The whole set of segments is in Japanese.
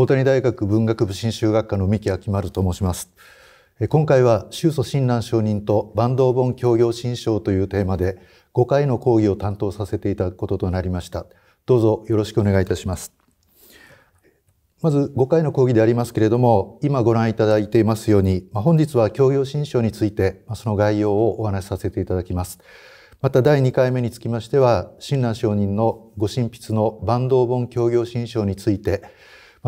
大谷大学文学部信州学科の三木明丸と申します今回は宗祖親鸞上人と坂東本教業新章というテーマで5回の講義を担当させていただくこととなりましたどうぞよろしくお願いいたしますまず5回の講義でありますけれども今ご覧いただいていますように、ま本日は教業新書について、まその概要をお話しさせていただきますまた第2回目につきましては親鸞上人のご神筆の坂東本教業新書について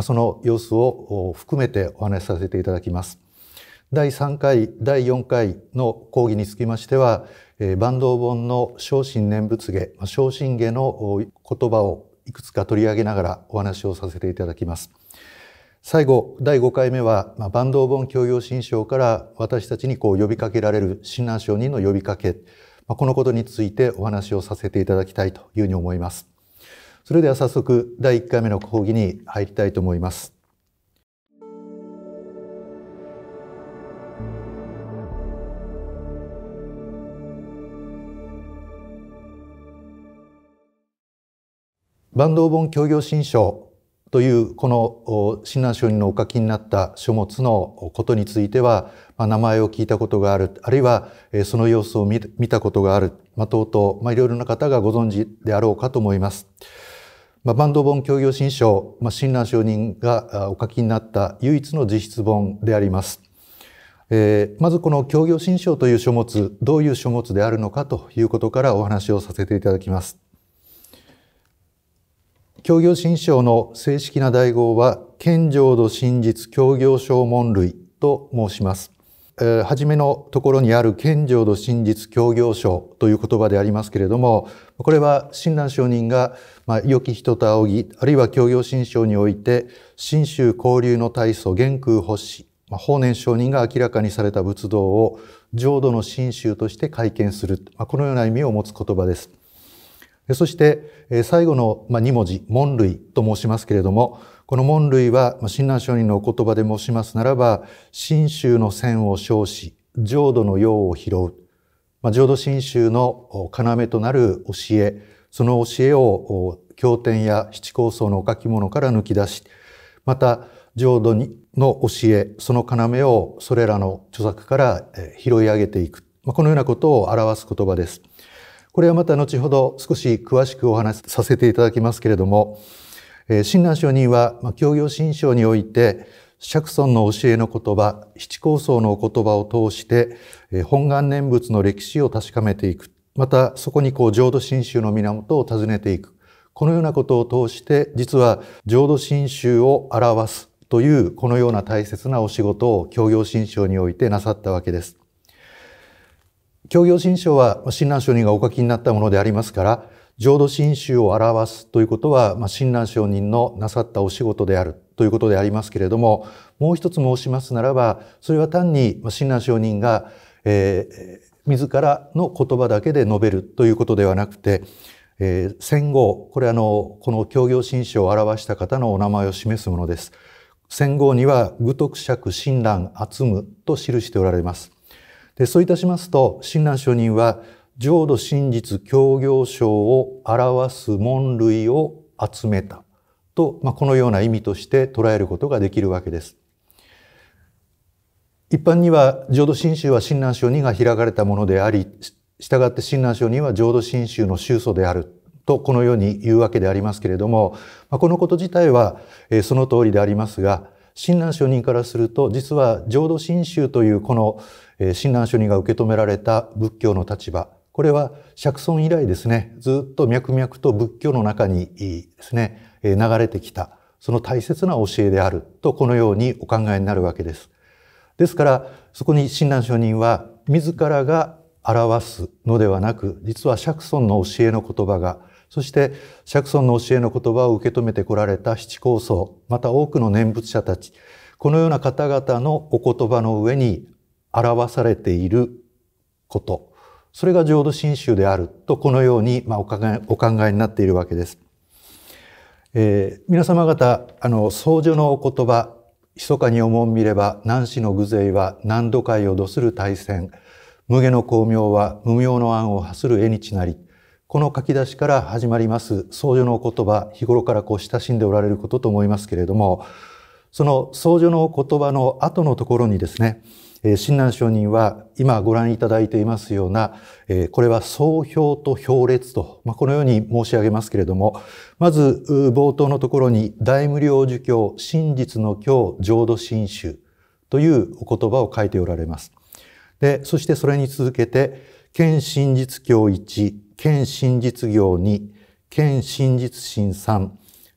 まその様子を含めてお話しさせていただきます。第3回、第4回の講義につきましては、坂東本の昇進念仏芸、昇進下の言葉をいくつか取り上げながらお話をさせていただきます。最後、第5回目は、ま坂東本教養新章から私たちにこう呼びかけられる親鸞上人の呼びかけ、まこのことについてお話をさせていただきたいというふうに思います。それでは早速第1回目の講義に入りたいと思います。坂東本協業新書というこの親鸞聖人のお書きになった書物のことについては、まあ、名前を聞いたことがあるあるいはその様子を見たことがある、まあ、とうとう、まあ、いろいろな方がご存知であろうかと思います。まあ、バンド本協業新書、まあ、親鸞上人がお書きになった唯一の実質本であります。えー、まずこの協業新書という書物、どういう書物であるのかということからお話をさせていただきます。協業新書の正式な代号は、賢浄土真実協業証文類と申します。えじ初めのところにある賢浄土真実協業書という言葉でありますけれども、これは親鸞聖人が、まあ、良き人と仰ぎ、あるいは教業新章において、信州交流の大祖元空発始、まあ、法然上人が明らかにされた仏道を浄土の信州として会見する、まあ、このような意味を持つ言葉です。そして、え最後の、ま2文字、門類と申しますけれども、この門類は、ま親鸞聖人のお言葉で申しますならば、信州の線を称し、浄土の用を拾う。まあ、浄土真宗の要となる教え、その教えを経典や七高僧のお書き物から抜き出し、また浄土の教え、その要をそれらの著作から拾い上げていく。まあ、このようなことを表す言葉です。これはまた後ほど少し詳しくお話しさせていただきますけれども、親鸞上人は、教行新章において、釈尊の教えの言葉、七高僧のお言葉を通して、本願念仏の歴史を確かめていく。また、そこにこう、浄土真宗の源を訪ねていく。このようなことを通して、実は浄土真宗を表すという、このような大切なお仕事を教行真宗においてなさったわけです。教行真宗は、親鸞聖人がお書きになったものでありますから、浄土真宗を表すということは、親鸞聖人のなさったお仕事であるということでありますけれどももう一つ申しますならばそれは単に親鸞上人が、えー、自らの言葉だけで述べるということではなくて、えー、戦後これあのこの協業新書を表した方のお名前を示すものです。戦後には愚徳釈親鸞集むと記しておられます。でそういたしますと親鸞上人は浄土真実協業書を表す門類を集めたと、まあ、このような意味として捉えることができるわけです。一般には浄土真宗は親鸞宗2が開かれたものであり、従って親鸞宗には浄土真宗の宗祖であるとこのように言うわけでありますけれども、まこのこと自体は、えその通りでありますが、親鸞聖人からすると実は浄土真宗というこの親鸞聖人が受け止められた仏教の立場これは釈尊以来ですねずっと脈々と仏教の中にですね流れてきた、その大切な教えであるとこのようにお考えになるわけです。ですから、そこに親鸞聖人は自らが表すのではなく、実は釈尊の教えの言葉が、そして釈尊の教えの言葉を受け止めてこられた七高僧、また多くの念仏者たち、このような方々のお言葉の上に表されていること、それが浄土真宗であるとこのようにお考えになっているわけです。えー、皆様方、あの、僧侶のお言葉、密かに思ん見れば、南市の偶勢は何度かをどする大戦、無下の光明は無明の案を発する絵にちなり、この書き出しから始まります僧侶のお言葉、日頃からこう親しんでおられることと思いますけれども、その僧侶のお言葉の後のところにですね、親鸞上人は今ご覧いただいていますような、これは総評と評列と、まこのように申し上げますけれども、まず冒頭のところに大無量寿教、真実の教、浄土真宗というお言葉を書いておられます。で、そしてそれに続けて、県真実教1、県真実行2、県真実心3、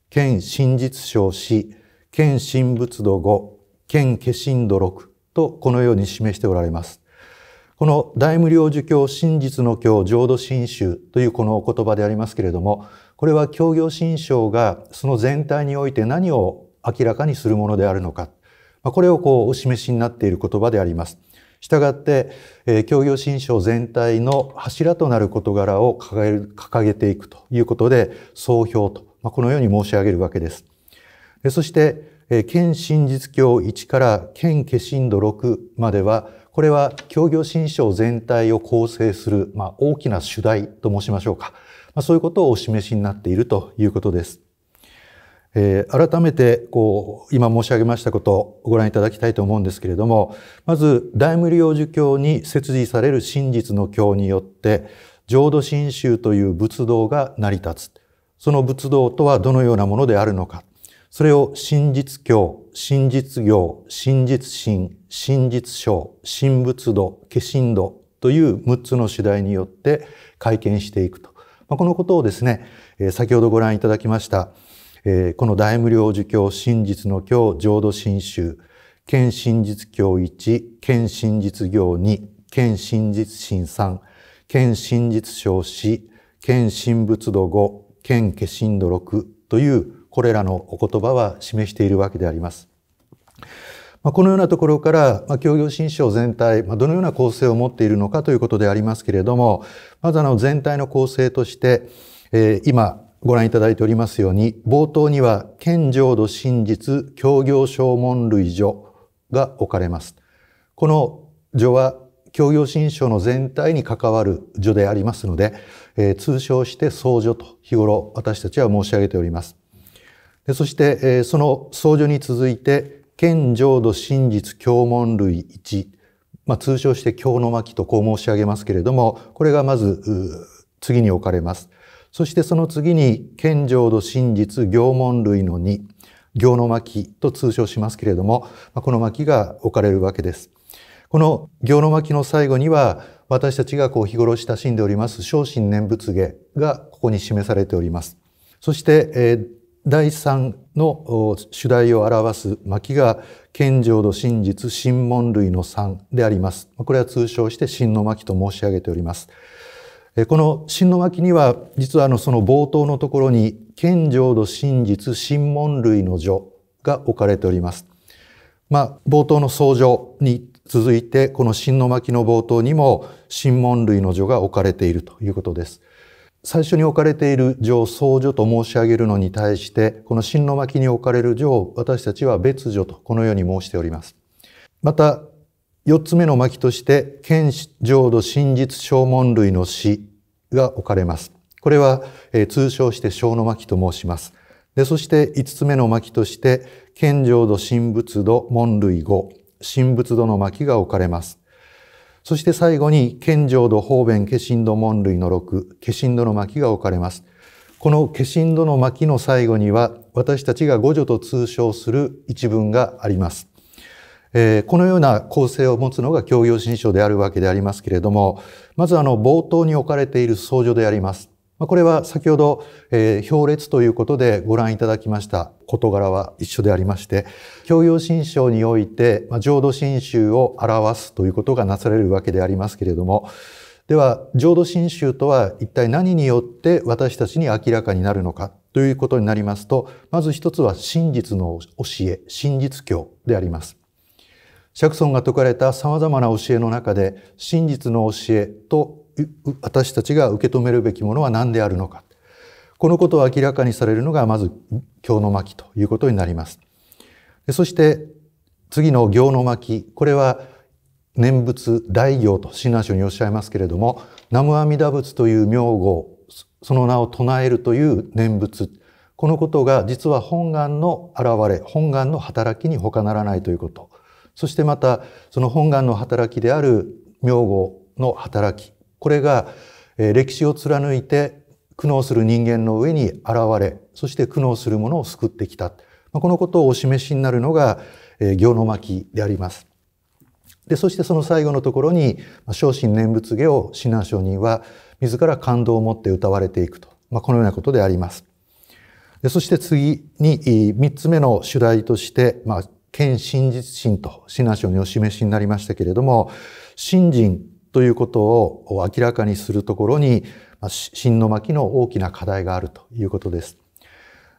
県真実証4、県真仏度5、県化身度6、とこのように示しておられます。この大無量寿教真実の教浄土真宗というこの言葉でありますけれどもこれは教行真章がその全体において何を明らかにするものであるのかこれをこうお示しになっている言葉であります。したがって、教行新章全体の柱となる事柄を掲げ掲げていくということで、総評と、このように申し上げるわけです。そして、県真実教1から県化身度6までは、これは教業新章全体を構成する、まあ、大きな主題と申しましょうか。まあ、そういうことをお示しになっているということです。えー、改めて、こう、今申し上げましたことをご覧いただきたいと思うんですけれども、まず、大無量寿教に設置される真実の教によって、浄土真宗という仏道が成り立つ。その仏道とはどのようなものであるのか。それを真実教、真実行、真実心、真実章、真仏度、化身度という6つの主題によって会見していくと。まあ、このことをですね、先ほどご覧いただきました、この大無量寿教、真実の教、浄土真宗、県真実教1、県真実行2、県真実心3、県真実章4、県真仏度5、県化身度6というこれらのお言葉は示しているわけであります。まこのようなところから、ま教養新書全体、まどのような構成を持っているのかということでありますけれども、まずあの全体の構成として、え今ご覧いただいておりますように、冒頭には、県浄土真実教業証文類序が置かれます。この序は、教業新書の全体に関わる序でありますので、え通称して総序と日頃私たちは申し上げております。そして、その僧侶に続いて県浄土真実教文類1、まあ、通称して経の巻とこう申し上げますけれどもこれがまず次に置かれます。そしてその次に県浄土真実行文類の2行の巻と通称しますけれども、この巻が置かれるわけです。この行の巻の最後には私たちがこう日頃親しんでおります正神念仏芸がここに示されております。そして、えー第3の主題を表す巻が賢浄度真実新門類の3であります。これは通称して真の巻と申し上げております。この真の巻には実はその冒頭のところに賢浄度真実新門類の序が置かれております。まあ、冒頭の創上に続いてこの真の巻の冒頭にも新門類の序が置かれているということです。最初に置かれている女僧女と申し上げるのに対して、この真の巻に置かれる女を私たちは別女とこのように申しております。また、四つ目の巻として、剣浄土真実正門類の詩が置かれます。これは、えー、通称して小の巻と申します。で、そして五つ目の巻として、剣浄土神仏土門類語、神仏土の巻が置かれます。そして最後に、賢城土方便化身土門類の6、化身土の巻が置かれます。この化身土の巻の最後には、私たちが五女と通称する一文があります。えー、このような構成を持つのが教養新書であるわけでありますけれども、まずあの冒頭に置かれている僧女であります。これは先ほど、えー、表列ということでご覧いただきました事柄は一緒でありまして、教養新章において、まあ、浄土真宗を表すということがなされるわけでありますけれども、では、浄土真宗とは一体何によって私たちに明らかになるのかということになりますと、まず一つは真実の教え、真実教であります。釈尊が説かれた様々な教えの中で、真実の教えと私たちが受け止めるべきものは何であるのかこのことを明らかにされるのがまず経の巻ということになりますそして次の行の巻これは念仏大行と親南書におっしゃいますけれども南無阿弥陀仏という名号その名を唱えるという念仏このことが実は本願の現れ本願の働きに他ならないということそしてまたその本願の働きである名号の働きこれが歴史を貫いて苦悩する人間の上に現れ、そして苦悩する者を救ってきた。このことをお示しになるのが、行の巻であります。で、そしてその最後のところに、昇進念仏芸を親鸞上人は自ら感動を持って歌われていくと。まあ、このようなことであります。でそして次に3つ目の主題として、まあ、剣真実心と親鸞上人お示しになりましたけれども、信心ということを明らかにするところに、新の巻の大きな課題があるということです。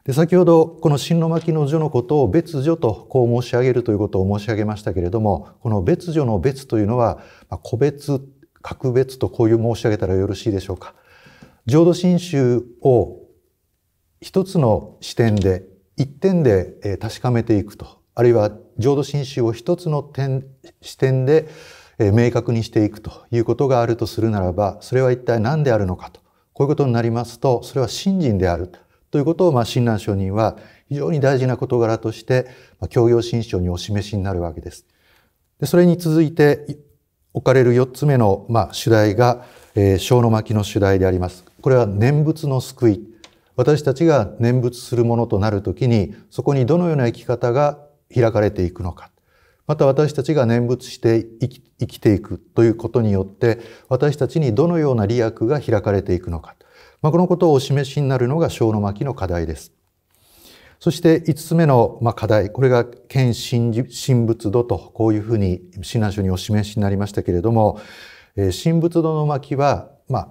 で先ほどこの新の巻の序のことを別序とこう申し上げるということを申し上げましたけれどもこの別序の別というのは個別格別とこういう申し上げたらよろしいでしょうか。浄土真宗を一つの視点で一点で確かめていくとあるいは浄土真宗を一つの点視点で明確にしていくということがあるとするならばそれは一体何であるのかとこういうことになりますとそれは信心であるということを、ま親鸞上人は非常に大事な事柄として、教養新書にお示しになるわけです。でそれに続いて置かれる4つ目の、まあ、主題が「えー、小の巻」の主題であります。これは念仏の救い私たちが念仏するものとなるときにそこにどのような生き方が開かれていくのかまた私たちが念仏して生きていくということによって私たちにどのような利益が開かれていくのか、まあ、このことをお示しになるのが小の巻の課題です。そして5つ目の課題、これが県神仏土とこういうふうに指南書にお示しになりましたけれども、神仏土の巻は、まあ、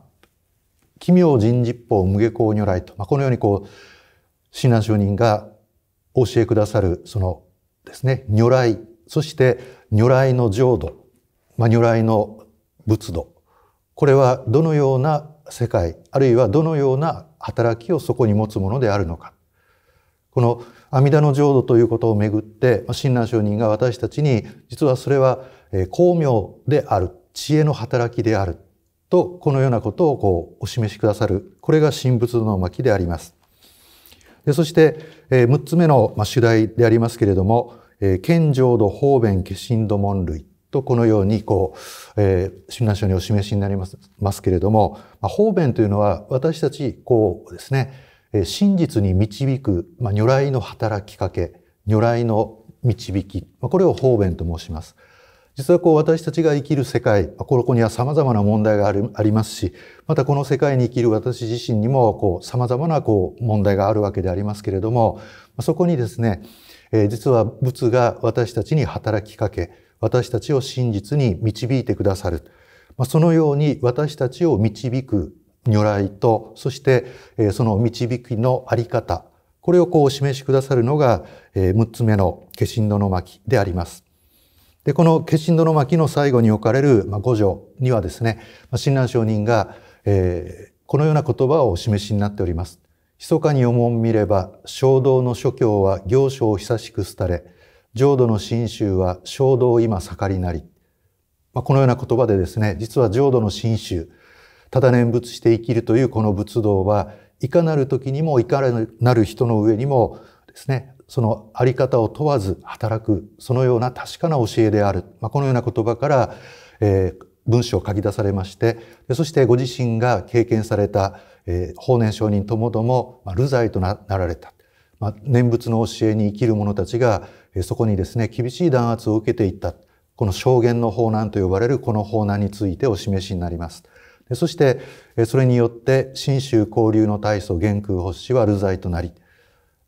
奇妙人実法無下光如来と、まあ、このようにこう、指南書人が教えくださる、そのですね、如来そして如来の浄土、まあ、如来の仏土これはどのような世界あるいはどのような働きをそこに持つものであるのかこの阿弥陀の浄土ということをめぐって親鸞上人が私たちに実はそれは巧妙である知恵の働きであるとこのようなことをこうお示しくださるこれが神仏の巻であります。でそして6つ目の主題でありますけれどもえー、賢浄度方便化身度門類とこのようにこう、えー、診断書にお示しになりますますけれども、まあ、方便というのは私たちこうですね、えー、真実に導く、まあ、如来の働きかけ如来の導き、まあ、これを方便と申します。実はこう私たちが生きる世界、ここには様々な問題がありますし、またこの世界に生きる私自身にもこう様々なこう問題があるわけでありますけれども、そこにですね、え実は仏が私たちに働きかけ私たちを真実に導いてくださる、まそのように私たちを導く如来とそして、えその導きのあり方これをこうお示しくださるのが、え6つ目の化身土の巻であります。でこの化身土の巻の最後に置かれる、ま五条にはですね親鸞上人が、えー、このような言葉をお示しになっております。密かにおもん見れば、衝動の諸教は行書を久しく廃れ、浄土の真宗は衝動今盛りなり。まあ、このような言葉でですね、実は浄土の真宗、ただ念仏して生きるというこの仏道は、いかなる時にもいかなる人の上にもですね、そのあり方を問わず働く、そのような確かな教えである。まあ、このような言葉から、えー、文章を書き出されまして、そしてご自身が経験された、えー、法然上人ともども、流罪となられた。まあ、念仏の教えに生きる者たちが、えー、そこにですね、厳しい弾圧を受けていった。この証言の法難と呼ばれるこの法難についてお示しになります。でそして、えー、それによって、信州交流の大祖元空法師は流罪となり、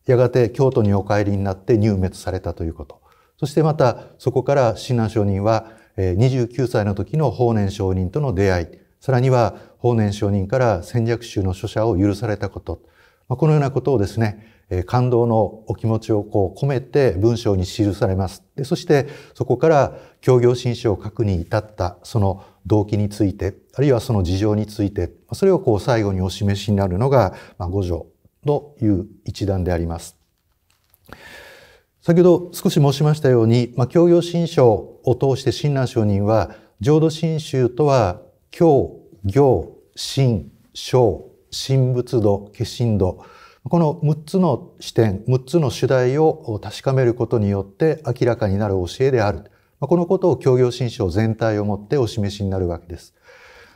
やがて京都にお帰りになって入滅されたということ。そしてまた、そこから信南上人は、29歳の時の法然上人との出会い、さらには法然上人から戦略集の書者を許されたこと、このようなことをですね、感動のお気持ちをこう込めて文章に記されます。でそしてそこから協業新書を書くに至ったその動機について、あるいはその事情について、それをこう最後にお示しになるのが、五条という一段であります。先ほど少し申しましたように、まあ、教養新書を通して親鸞聖人は、浄土真宗とは、教、行、新小、神仏度、化身度、この6つの視点、6つの主題を確かめることによって明らかになる教えである。このことを教業、新書全体をもってお示しになるわけです。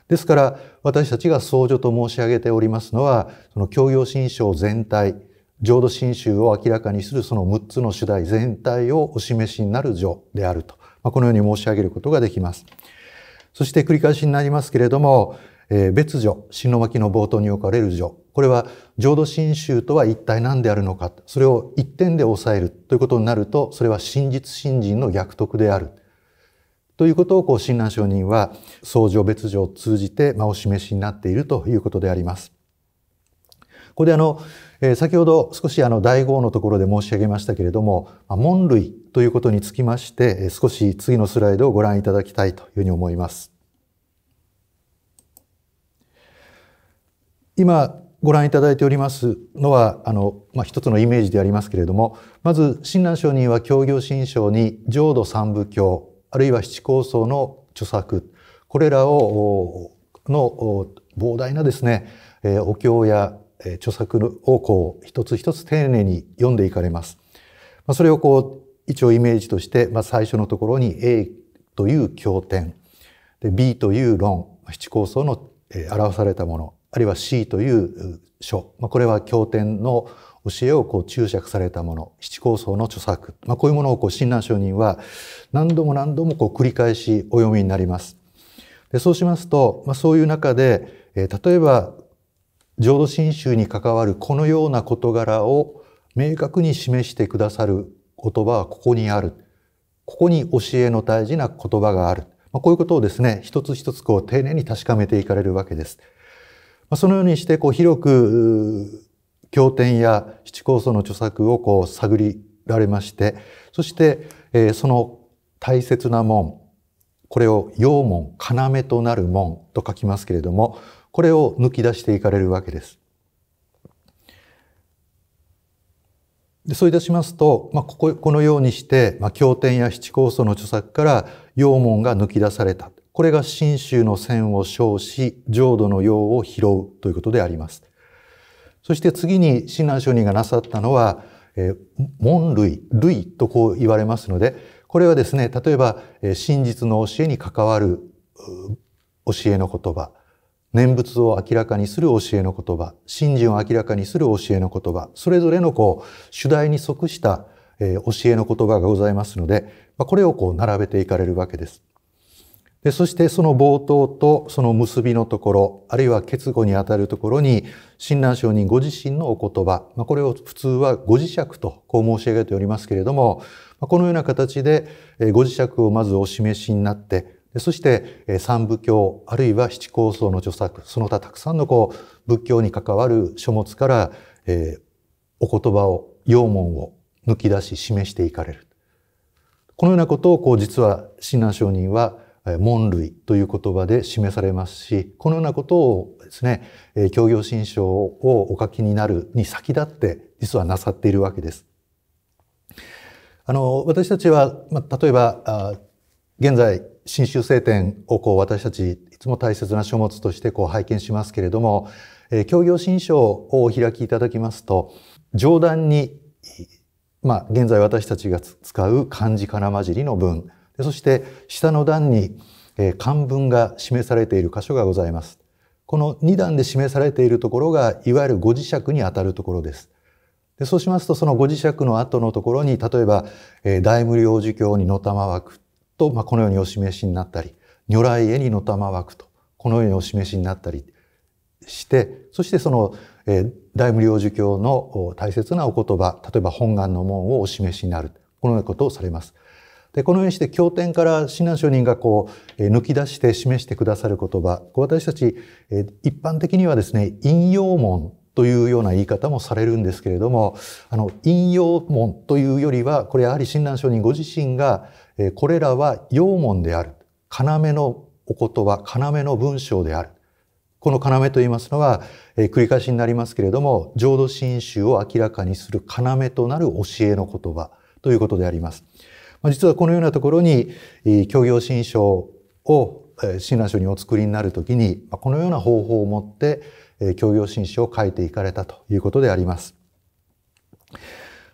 ですから私たちが僧侶と申し上げておりますのは、その教養新書全体、浄土真宗を明らかにするその6つの主題全体をお示しになる序であると、まあ、このように申し上げることができます。そして繰り返しになりますけれども、えー、別序、新巻の冒頭に置かれる序、これは浄土真宗とは一体何であるのか、それを一点で抑えるということになると、それは真実信心の逆徳である。ということをこう親鸞上人は相乗別乗を通じて、まあ、お示しになっているということであります。ここであのえ先ほど少しあの第5のところで申し上げましたけれども、あ、門類ということにつきまして、え少し次のスライドをご覧いただきたいというふうに思います。今ご覧いただいておりますのはあの、まあ、一つのイメージでありますけれどもまず親鸞上人は教行新証に浄土三部教あるいは七高僧の著作これらをの膨大なですねお経や著作のをこう一つ一つ丁寧に読んでいかれます。まあ、それをこう一応イメージとして、まあ、最初のところに A という経典で B という論七構想の表されたものあるいは C という書、まあ、これは経典の教えをこう注釈されたもの七構想の著作、まあ、こういうものをこう親鸞上人は何度も何度もこう繰り返しお読みになります。でそうしますと、まあ、そういう中で、えー、例えば浄土真宗に関わるこのような事柄を明確に示してくださる言葉はここにある。ここに教えの大事な言葉がある。まあ、こういうことをですね、一つ一つこう丁寧に確かめていかれるわけです。まあ、そのようにしてこう広く経典や七構想の著作をこう探りられまして、そして、えー、その大切な門、これを「陽門」「要となる門」と書きますけれどもこれを抜き出していかれるわけです。でそういたしますと、まあ、こここのようにして、まあ、経典や七構想の著作から羊門が抜き出された。これが信州の線を称し、浄土の用を拾うということであります。そして次に親鸞上人がなさったのは、えー、門類、類とこう言われますので、これはですね、例えば、え真実の教えに関わる教えの言葉、念仏を明らかにする教えの言葉、信心を明らかにする教えの言葉、それぞれのこう、主題に即した、教えの言葉がございますので、これをこう並べていかれるわけです。で、そしてその冒頭とその結びのところ、あるいは結語にあたるところに、親鸞上人ご自身のお言葉、まあ、これを普通はご磁石とこう申し上げておりますけれども、このような形でご磁石をまずお示しになって、そして三部教あるいは七構想の著作その他たくさんのこう仏教に関わる書物から、えー、お言葉を要問を抜き出し示していかれる。このようなことをこう実は親鸞上人は門類という言葉で示されますしこのようなことをですね教行信書をお書きになるに先立って実はなさっているわけです。あの私たちは、まあ、例えば現在新州聖典をこう私たちいつも大切な書物としてこう拝見しますけれども、えー、教新書をお開きいただきますと、上段に、まあ、現在私たちが使う漢字か交じりの文、そして下の段に、えー、漢文が示されている箇所がございます。この2段で示されているところが、いわゆるご磁石にあたるところです。でそうしますと、そのご磁石の後のところに、例えば、えー、大無量寿経にのたま枠と、まあ、このようにお示しになったり如来絵にのたま枠とこのようにお示しになったりしてそしてその、えー、大無量寿経の大切なお言葉例えば本願の門をお示しになるこのようなことをされます。でこのようにして経典から親鸞聖人がこう、えー、抜き出して示してくださる言葉私たち、えー、一般的にはですね引用門というような言い方もされるんですけれどもあの引用門というよりはこれやはり親鸞聖人ご自身がこれらは要門である要のお言葉要の文章であるこの要と言いますのは、えー、繰り返しになりますけれども浄土真宗を明らかにする要となる教えの言葉ということであります。まあ、実はこのようなところに「えー、教行新書」を親鸞書にお作りになる時にこのような方法を持って教行新書を書いていかれたということであります。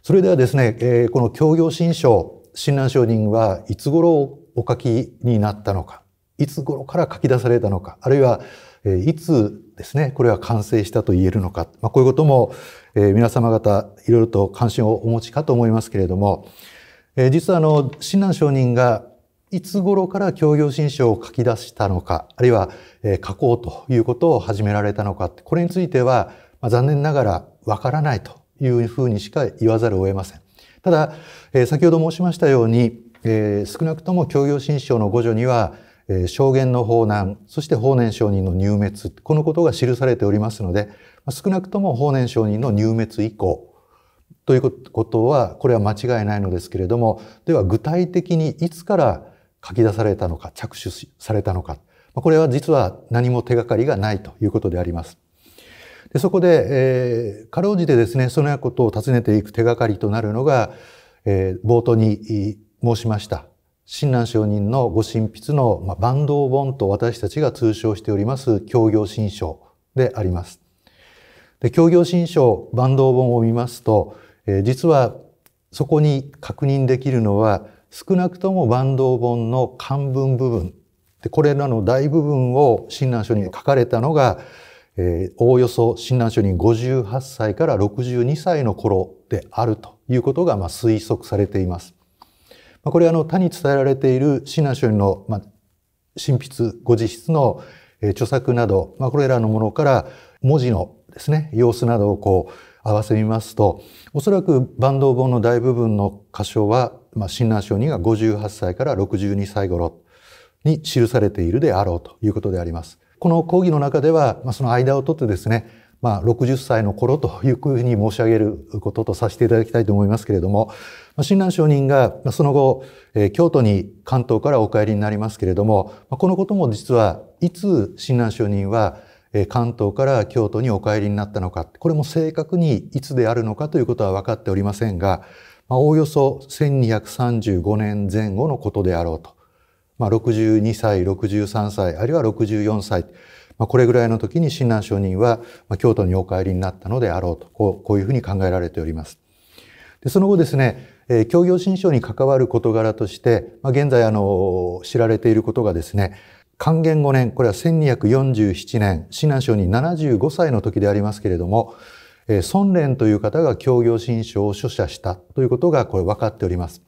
それではですね、この教行新書親鸞聖人はいつ頃お書きになったのか、いつ頃から書き出されたのか、あるいは、えいつですね、これは完成したと言えるのか、まあ、こういうことも、え皆様方いろいろと関心をお持ちかと思いますけれども、え実はあの、親鸞聖人がいつ頃から教行新書を書き出したのか、あるいは、え書こうということを始められたのか、これについては、まあ、残念ながらわからないというふうにしか言わざるを得ません。ただ、えー、先ほど申しましたように、えー、少なくとも教養新章の5条には、えー、証言の法難、そして法然上人の入滅、このことが記されておりますので、少なくとも法然上人の入滅以降、ということは、これは間違いないのですけれども、では具体的にいつから書き出されたのか、着手されたのか、これは実は何も手がかりがないということであります。そこで、えー、かろうじてですね、そのようなことを尋ねていく手がかりとなるのが、えー、冒頭に申しました、親鸞上人のご神筆の、まあ、万道本と私たちが通称しております、協業新書であります。で協業新書、万道本を見ますと、えー、実はそこに確認できるのは、少なくとも万道本の漢文部分、でこれらの大部分を親鸞書に書かれたのが、えー、おおよそ親鸞書人58歳から62歳の頃であるということが、まあ、推測されています。まあ、これはの他に伝えられている親鸞書人の、まあ、筆ご自筆の、えー、著作など、まあ、これらのものから文字のですね様子などをこう合わせみますとおそらく坂東本の大部分の箇所は、まあ、親鸞上人が58歳から62歳頃に記されているであろうということであります。この講義の中では、まあ、その間をとってですね、まあ、60歳の頃というふうに申し上げることとさせていただきたいと思いますけれども、親鸞上人がその後、京都に関東からお帰りになりますけれども、このことも実はいつ親鸞上人は関東から京都にお帰りになったのか、これも正確にいつであるのかということは分かっておりませんが、おおよそ1235年前後のことであろうとまあ、62歳、63歳、あるいは64歳、まあ、これぐらいの時に親鸞上人は、京都にお帰りになったのであろうと、こうこういうふうに考えられております。でその後ですね、えー、教行新書に関わる事柄として、まあ、現在あの知られていることがですね、還元5年、これは1247年、親南上人75歳の時でありますけれども、孫連という方が教行新書を著者したということがこれ分かっております。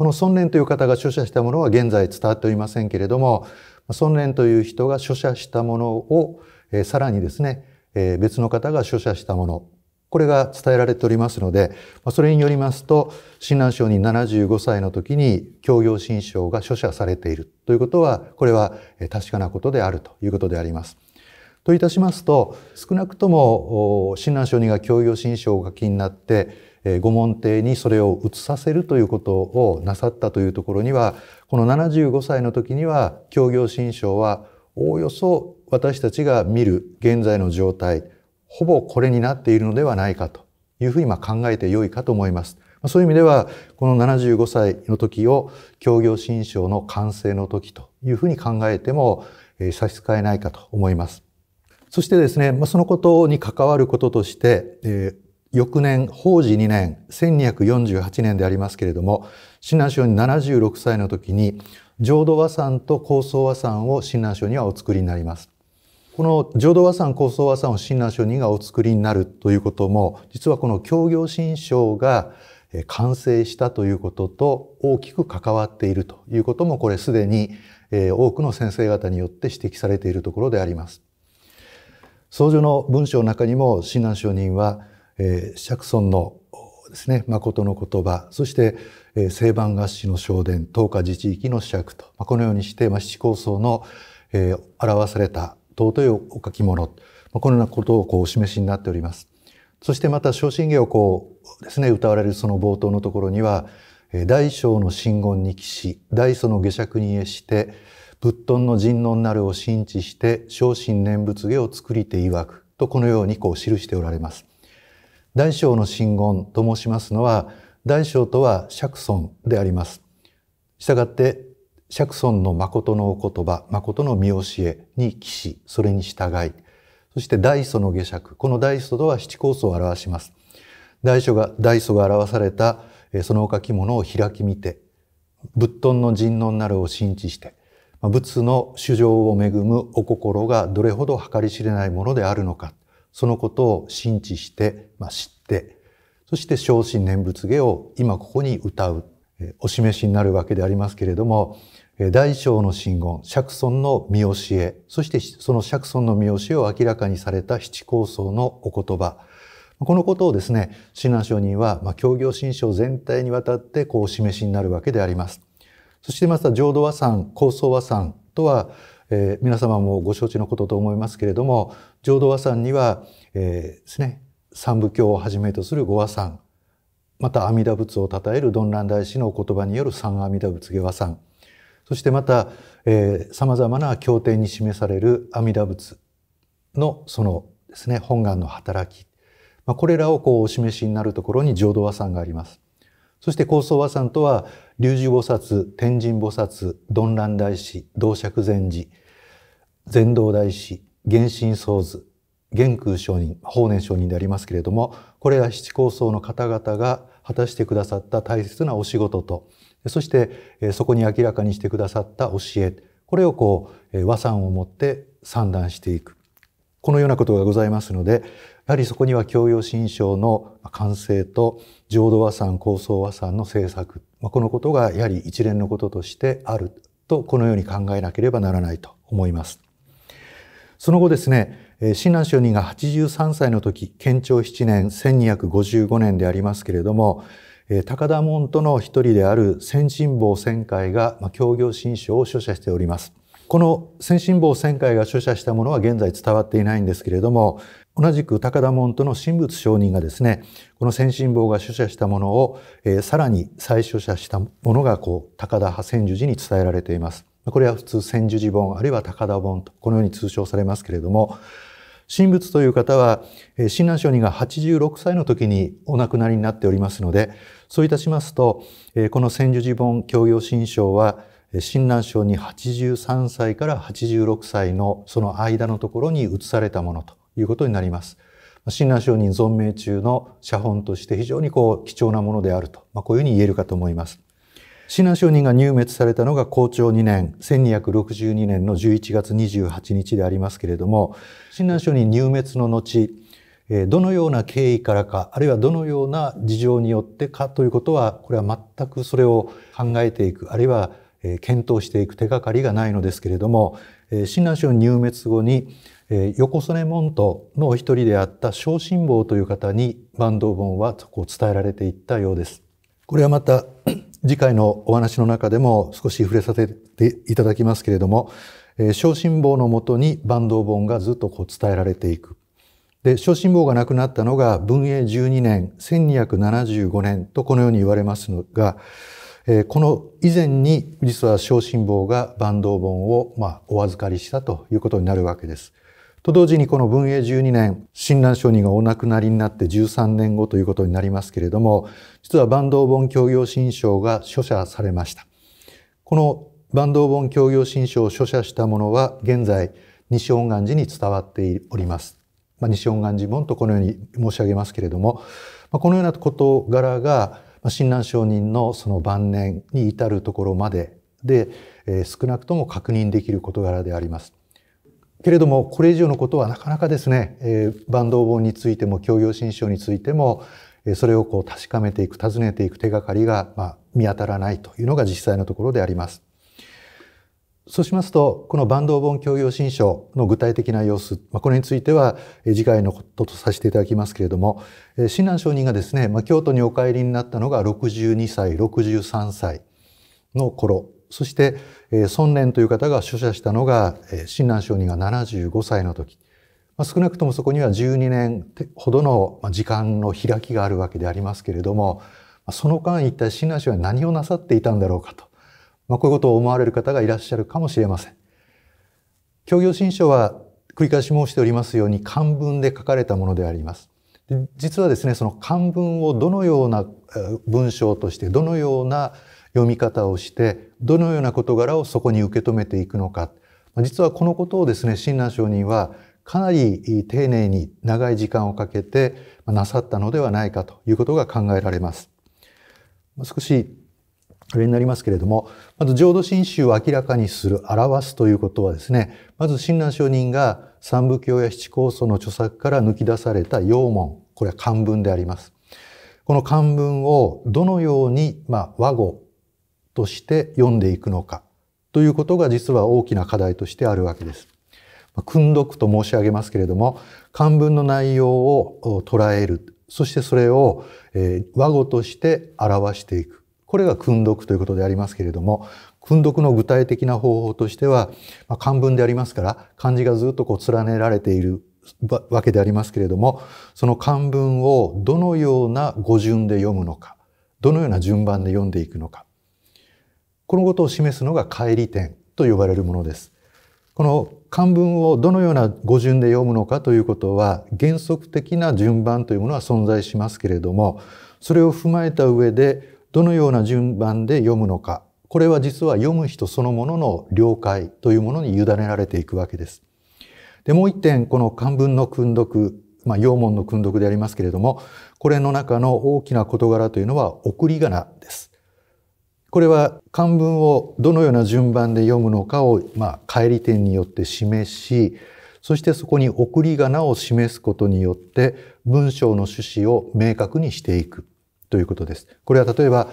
この孫念という方が著者したものは現在伝わっておりませんけれども、孫念という人が著者したものを、えー、さらにですね、えー、別の方が著者したもの、これが伝えられておりますので、それによりますと、親鸞聖人75歳の時に協業新章が著者されているということは、これは確かなことであるということであります。といたしますと、少なくとも親鸞聖人が協業新章をお書きになって、御門弟にそれを移させるということをなさったというところにはこの75歳の時には教行新章はおおよそ私たちが見る現在の状態ほぼこれになっているのではないかというふうに考えてよいかと思います。そういう意味ではこの75歳の時を教行新章の完成の時というふうに考えても差し支えないかと思います。そしてですね、そのことに関わることとして、翌年、法治2年、1248年でありますけれども、親鸞聖人76歳の時に、浄土和山と高僧和山を親鸞聖人はお作りになります。この浄土和山高僧和山を親鸞聖人がお作りになるということも、実はこの教行新章が完成したということと大きく関わっているということも、これすでに多くの先生方によって指摘されているところであります。僧侶の文章の中にも親鸞上人は、えー、釈尊のですね誠の言葉そして、えー、聖番合詞の正殿、東華自治域の釈と、まあ、このようにして、まあ、七構想の、えー、表された尊いお書き物、まあ、このようなことをこうお示しになっております。そしてまた昇進芸をこうですね歌われるその冒頭のところには「大小の真言に帰し大祖の下釈にえして仏頓の神能なるを信知して昇進念仏芸を作りていわく」とこのようにこう記しておられます。大小の真言と申しますのは、大小とは釈尊であります。したがって、釈尊の誠のお言葉、誠の見教えに騎士、それに従い、そして大祖の下釈、この大祖とは七酵素を表します。大祖が、大祖が表された、そのお書き物を開き見て、仏頓の人論なるを信じして、仏の主情を恵むお心がどれほど計り知れないものであるのか。そのことを信知して、まあ、知ってそして正真念仏芸を今ここに歌うお示しになるわけでありますけれども大小の真言釈尊の見教えそしてその釈尊の見教えを明らかにされた七高僧のお言葉このことをですね親鸞上人は、まあ、教行心証全体にわたってこうお示しになるわけであります。そしてまた浄土和算高僧和算とは、えー、皆様もご承知のことと思いますけれども浄土和山には、えー、ですね、三部教をはじめとする五和山、また阿弥陀仏を称える鈍乱大師の言葉による三阿弥陀仏下和山、そしてまた、えー、様々な経典に示される阿弥陀仏のそのですね、本願の働き、まあ、これらをこうお示しになるところに浄土和山があります。そして高僧和山とは、龍樹菩薩、天神菩薩、鈍乱大師、道釈禅師、禅道大師、原神創図元空上人法然上人でありますけれどもこれら七高僧の方々が果たしてくださった大切なお仕事とそしてそこに明らかにしてくださった教えこれをこう和算をもって算段していくこのようなことがございますのでやはりそこには教養新章の完成と浄土和算高僧和算の制作このことがやはり一連のこととしてあるとこのように考えなければならないと思います。その後ですね、親鸞上人が83歳の時、建長7年、1255年でありますけれども、高田門との一人である先進坊先会が協業新書を著者しております。この先進坊先会が著者したものは現在伝わっていないんですけれども、同じく高田門との神仏承人がですね、この先進坊が著者したものを、えー、さらに再著者したものがこう高田派千住寺に伝えられています。これは普通千住寺本あるいは高田本とこのように通称されますけれども神仏という方は親鸞聖人が86歳の時にお亡くなりになっておりますのでそういたしますとこの千住寺本教養新章は親鸞聖に83歳から86歳のその間のところに移されたものということになります。親鸞聖人存命中の写本として非常にこう貴重なものであると、まあ、こういうふうに言えるかと思います。親鸞上人が入滅されたのが校長2年、1262年の11月28日でありますけれども、親鸞上人入滅の後、どのような経緯からか、あるいはどのような事情によってかということは、これは全くそれを考えていく、あるいは検討していく手がかりがないのですけれども、親鸞人入滅後に、横曽根門徒のお一人であった小辛坊という方に坂東本は伝えられていったようです。これはまた次回のお話の中でも少し触れさせていただきますけれども、え小心坊のもとに坂東本がずっとこう伝えられていく。で、小心坊が亡くなったのが文永12年、1275年とこのように言われますが、えこの以前に実は小心坊が坂東本を、まお預かりしたということになるわけです。と同時にこの文永12年、親鸞聖人がお亡くなりになって13年後ということになりますけれども、実は坂東本教養新章が書写されました。この坂東本教養新章を書写したものは、現在、西恩願寺に伝わっております。まあ、西恩願寺本とこのように申し上げますけれども、まあ、このような事柄が、親鸞聖人のその晩年に至るところまでで、えー、少なくとも確認できる事柄であります。けれども、これ以上のことはなかなかですね、えー、坂東本についても、教養新書についても、それをこう確かめていく、尋ねていく手がかりが、まあ、見当たらないというのが実際のところであります。そうしますと、この坂東本教養新書の具体的な様子、まあ、これについては次回のこととさせていただきますけれども、親鸞聖人がですね、まあ、京都にお帰りになったのが62歳、63歳の頃そして、え孫年という方が著者したのが、え親鸞聖人が75歳の時、まあ、少なくともそこには12年ほどの時間の開きがあるわけでありますけれども、その間一体親鸞聖人は何をなさっていたんだろうかと、まあ、こういうことを思われる方がいらっしゃるかもしれません。教行新書は繰り返し申しておりますように漢文で書かれたものであります。実はですねその漢文をどのような文章としてどのような読み方をしてどのような事柄をそこに受け止めていくのか実はこのことをですね親鸞上人はかなり丁寧に長い時間をかけてなさったのではないかということが考えられます。少しあれになりますけれども、まず浄土真宗を明らかにする、表すということはですね、まず親鸞上人が三部教や七高素の著作から抜き出された要門、これは漢文であります。この漢文をどのように、まあ、和語、として読んでいくのかということが実は大きな課題としてあるわけです。訓読と申し上げますけれども漢文の内容を捉えるそしてそれを和語として表していくこれが訓読ということでありますけれども訓読の具体的な方法としては、まあ、漢文でありますから漢字がずっとこう連ねられているわけでありますけれどもその漢文をどのような語順で読むのかどのような順番で読んでいくのかこのことを示すのが乖離点と呼ばれるものです。この漢文をどのような語順で読むのかということは原則的な順番というものは存在しますけれどもそれを踏まえた上でどのような順番で読むのかこれは実は読む人そのものの了解というものに委ねられていくわけです。でもう一点この漢文の訓読まあ、陽文の訓読でありますけれどもこれの中の大きな事柄というのは送り仮名です。これは漢文をどのような順番で読むのかを、まあ、帰り点によって示しそしてそこに送り仮名を示すことによって文章の趣旨を明確にしていくということです。これは例えば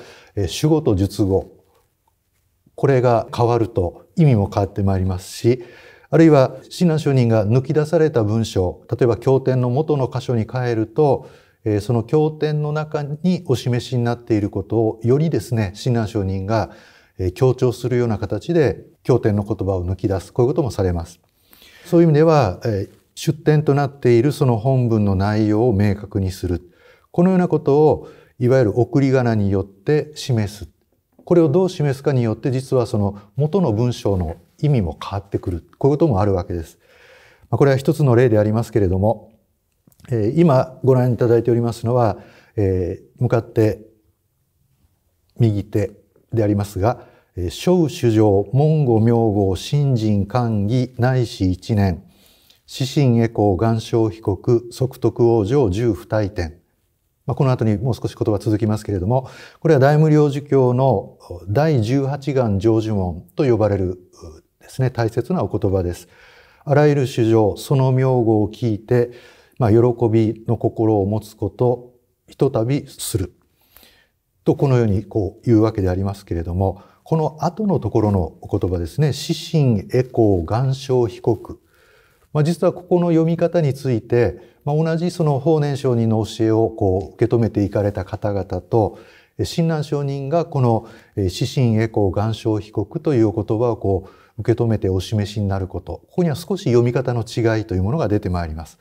主語と述語これが変わると意味も変わってまいりますしあるいは親鸞上人が抜き出された文章例えば経典の元の箇所に変えるとその経典の中にお示しになっていることをよりですね親鸞上人が強調するような形で経典の言葉を抜き出すこういうこともされます。そういう意味では出典となっているその本文の内容を明確にするこのようなことをいわゆる送り仮名によって示すこれをどう示すかによって実はその元の文章の意味も変わってくるこういうこともあるわけです。これは一つの例でありますけれども今ご覧いただいておりますのは、向かって右手でありますが、小主上、文語、名号、新人官儀、内史一年、四神エコ岩礁被告、即徳王女、十不退点。まあ、この後にもう少し言葉続きますけれども、これは大無量寿教の第十八願成就門と呼ばれるですね、大切なお言葉です。あらゆる主上、その名号を聞いて、まあ、喜びの心を持つこと、ひとたびする。と、このようにこう言うわけでありますけれども、この後のところのお言葉ですね。死神、エコー、岩礁、被告。まあ、実はここの読み方について、まあ、同じその法然上人の教えをこう受け止めていかれた方々と、親鸞上人がこの「死神コー、岩礁被告」というお言葉をこう受け止めてお示しになることここには少し読み方の違いというものが出てまいります。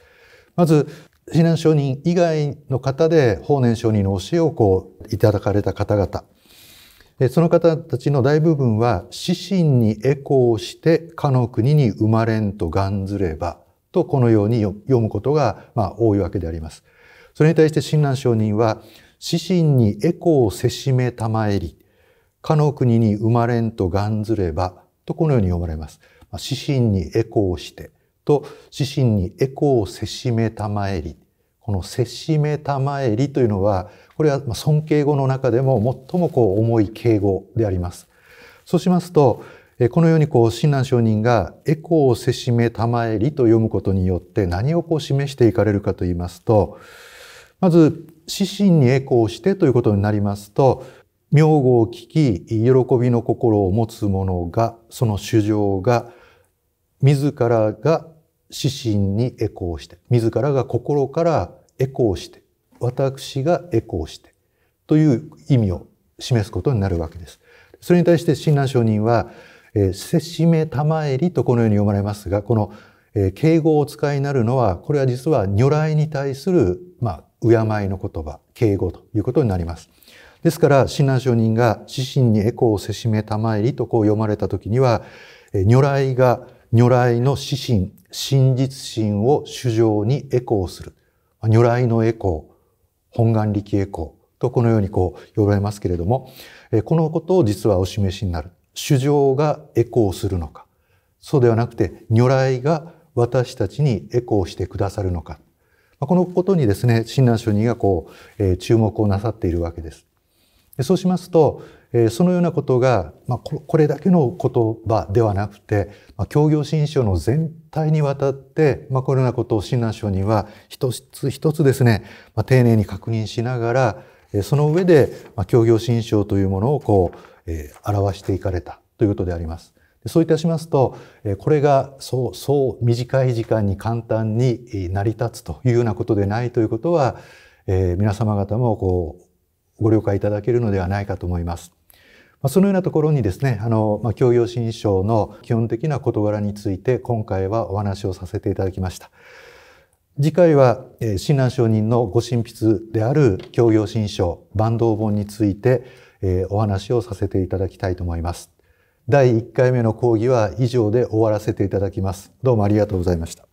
まず避難承認以外の方で法然承認の教えをこういただかれた方々その方たちの大部分は、指針にエコーして、かの国に生まれんとがんずれば、とこのように読むことが、まあ、多いわけであります。それに対して親鸞承人は、指針にエコーせしめたまえり、かの国に生まれんとがんずれば、とこのように読まれます。指針にエコーして、と、指針にエコをせしめたまえり。このせしめたまえりというのは、これは尊敬語の中でも最もこう重い敬語であります。そうしますと、このようにこう、親鸞上人が、エコをせしめたまえりと読むことによって何をこう示していかれるかと言いますと、まず、指針にエコーしてということになりますと、名号を聞き、喜びの心を持つ者が、その主情が、自らが指針にエコーして自らが心からエコーして私がエコーしてという意味を示すことになるわけです。それに対して親鸞聖人は「せ、えしめたまえり」とこのように読まれますがこの「えー、敬語をお使いになるのはこれは実は如来に対する、まあ、敬いの言葉敬語ということになります。ですから親鸞聖人が「自身にエコーをせしめたまえり」とこう読まれたときには、えー、如来が「如来の指針、真実心を主情にエコーする。如来のエコー、本願力エコーとこのようにこう呼ばれますけれども、このことを実はお示しになる。主情がエコーするのか。そうではなくて、如来が私たちにエコーしてくださるのか。このことにですね、親鸞聖人がこう、注目をなさっているわけです。そうしますと、えそのようなことが、まあ、これだけの言葉ではなくて、まあ、教行信書の全体にわたって、まあ、このようなことを親鸞書には一つ一つですね、まあ、丁寧に確認しながら、えその上で、まあ、教行信書というものをこう、えー、表していかれたということであります。そういたしますと、これがそう、そう短い時間に簡単に成り立つというようなことでないということは、えー、皆様方もこう、ご了解いただけるのではないかと思います。まそのようなところにですね、あの、まあ、教養新章の基本的な事柄について今回はお話をさせていただきました。次回は、え親鸞上人のご神筆である教養新章、万道本について、えお話をさせていただきたいと思います。第1回目の講義は以上で終わらせていただきます。どうもありがとうございました。